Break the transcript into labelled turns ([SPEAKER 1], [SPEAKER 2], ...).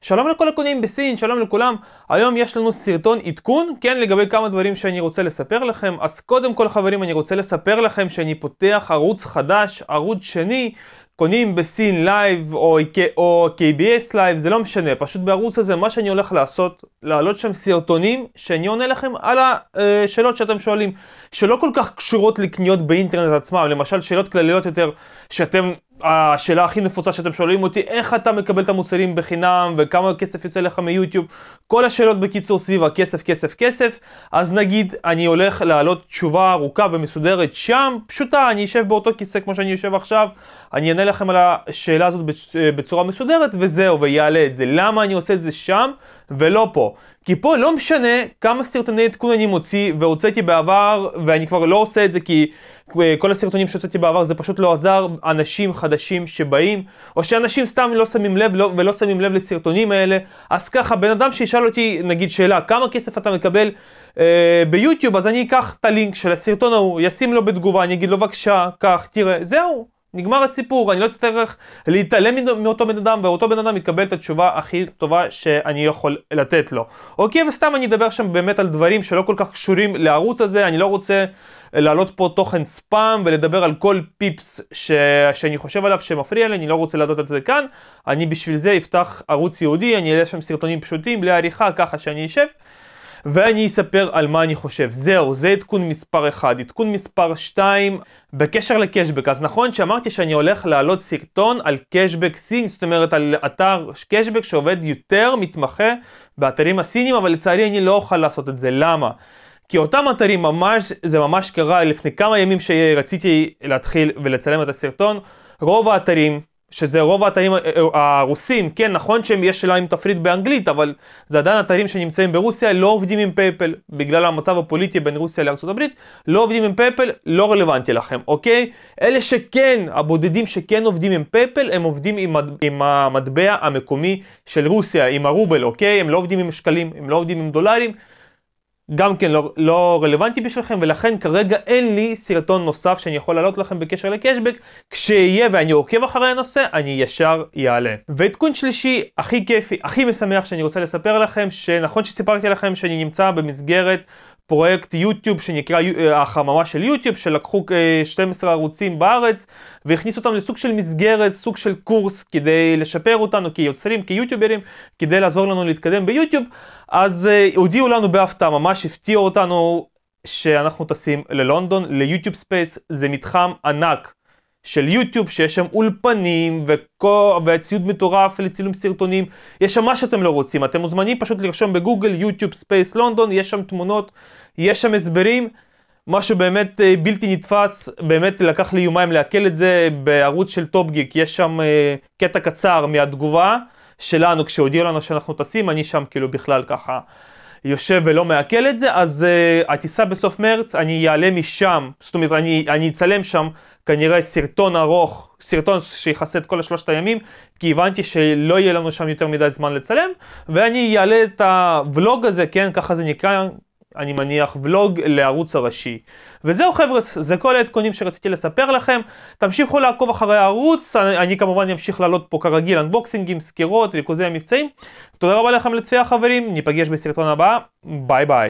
[SPEAKER 1] שלום לכל הקונים בסין, שלום לכולם. היום יש לנו סרטון עדכון, כן, לגבי כמה דברים שאני רוצה לספר לכם. אז קודם כל חברים, אני רוצה לספר לכם שאני פותח ערוץ חדש, ערוץ שני, קונים בסין לייב או, או KBS לייב, זה לא משנה, פשוט בערוץ הזה מה שאני הולך לעשות, להעלות שם סרטונים שאני עונה לכם על השאלות שאתם שואלים, שלא כל כך קשורות לקניות באינטרנט עצמם, למשל שאלות כלליות יותר, שאתם, השאלה הכי נפוצה שאתם שואלים אותי, איך אתה מקבל את המוצרים בחינם וכמה כסף יוצא לך מיוטיוב, כל השאלות בקיצור סביב הכסף, כסף, כסף, אז נגיד אני הולך להעלות תשובה ארוכה ומסודרת שם, פשוטה, אני אשב באותו כיסא כמו שאני יושב עכשיו, אני אענה לכם על השאלה הזאת בצורה מסודרת, וזהו, ויעלה את זה. למה אני עושה את זה שם ולא פה? כי פה לא משנה כמה סרטוני עדכון אני מוציא והוצאתי בעבר, ואני כבר לא עושה את זה כי אה, כל הסרטונים שהוצאתי בעבר זה פשוט לא עזר, אנשים חדשים שבאים, או שאנשים סתם לא שמים לב לא, ולא שמים לב לסרטונים האלה. אז ככה, בן אדם שישאל אותי, נגיד, שאלה, כמה כסף אתה מקבל אה, ביוטיוב, אז אני אקח את הלינק של הסרטון ההוא, ישים לו בתגובה, אני אגיד לו, בבקשה, קח, תראה, זהו. נגמר הסיפור, אני לא אצטרך להתעלם מאותו בן אדם, ואותו בן אדם יקבל את התשובה הכי טובה שאני יכול לתת לו. אוקיי, וסתם אני אדבר שם באמת על דברים שלא כל כך קשורים לערוץ הזה, אני לא רוצה אה, להעלות פה תוכן ספאם ולדבר על כל פיפס ש... שאני חושב עליו שמפריע לי, אני לא רוצה להעלות את זה כאן, אני בשביל זה אפתח ערוץ יהודי, אני אעלה שם סרטונים פשוטים, בלי עריכה, ככה שאני אשב. ואני אספר על מה אני חושב. זהו, זה עדכון מספר 1. עדכון מספר 2, בקשר לקשבק. אז נכון שאמרתי שאני הולך להעלות סרטון על קשבק סין, זאת אומרת על אתר קשבק שעובד יותר, מתמחה באתרים הסינים, אבל לצערי אני לא אוכל לעשות את זה. למה? כי אותם אתרים ממש, זה ממש קרה לפני כמה ימים שרציתי להתחיל ולצלם את הסרטון, רוב האתרים שזה רוב האתרים אה, אה, הרוסים, כן, נכון שיש שאלה אם תפריט באנגלית, אבל זה עדיין אתרים שנמצאים ברוסיה, לא עובדים עם פייפל, בגלל המצב הפוליטי בין רוסיה לארה"ב, לא עובדים עם פייפל, לא רלוונטי לכם, אוקיי? אלה שכן, הבודדים שכן עובדים עם פייפל, הם עובדים עם, עם המטבע המקומי של רוסיה, עם הרובל, אוקיי? הם לא עובדים עם שקלים, הם לא עובדים עם דולרים, גם כן לא, לא רלוונטי בשבילכם, ולכן כרגע אין לי סרטון נוסף שאני יכול להעלות לכם בקשר לקשבק. כשיהיה ואני עוקב אחרי הנושא, אני ישר יעלה. ועדכון שלישי, הכי כיפי, הכי משמח שאני רוצה לספר לכם, שנכון שסיפרתי לכם שאני נמצא במסגרת פרויקט יוטיוב שנקרא אה, החממה של יוטיוב, שלקחו 12 אה, ערוצים בארץ והכניסו אותם לסוג של מסגרת, סוג של קורס כדי לשפר אותנו כיוצרים, כיוטיוברים, כדי לעזור לנו להתקדם ביוטיוב. אז אה, הודיעו לנו בהפתעה, ממש הפתיעו אותנו שאנחנו טסים ללונדון, ליוטיוב ספייס, זה מתחם ענק. של יוטיוב, שיש שם אולפנים וכל, וציוד מטורף לצילום סרטונים, יש שם מה שאתם לא רוצים, אתם מוזמנים פשוט לרשום בגוגל יוטיוב ספייס לונדון, יש שם תמונות, יש שם הסברים, משהו באמת אה, בלתי נתפס, באמת לקח לי יומיים לעכל את זה בערוץ של טופ גיק, יש שם אה, קטע קצר מהתגובה שלנו כשהודיעו לנו שאנחנו טסים, אני שם כאילו בכלל ככה. יושב ולא מעכל את זה, אז uh, הטיסה בסוף מרץ, אני אעלה משם, זאת אומרת, אני, אני אצלם שם כנראה סרטון ארוך, סרטון שיכסה את כל השלושת הימים, כי הבנתי שלא יהיה לנו שם יותר מדי זמן לצלם, ואני אעלה את הוולוג הזה, כן, ככה זה נקרא, אני מניח, ולוג לערוץ הראשי. וזהו חבר'ה, זה כל העדכונים שרציתי לספר לכם. תמשיכו לעקוב אחרי הערוץ, אני, אני כמובן אמשיך לעלות פה כרגיל אנבוקסינגים, סקירות, ריכוזי המבצעים. תודה רבה לכם לצפייה חברים, ניפגש בסרטון הבא, ביי ביי.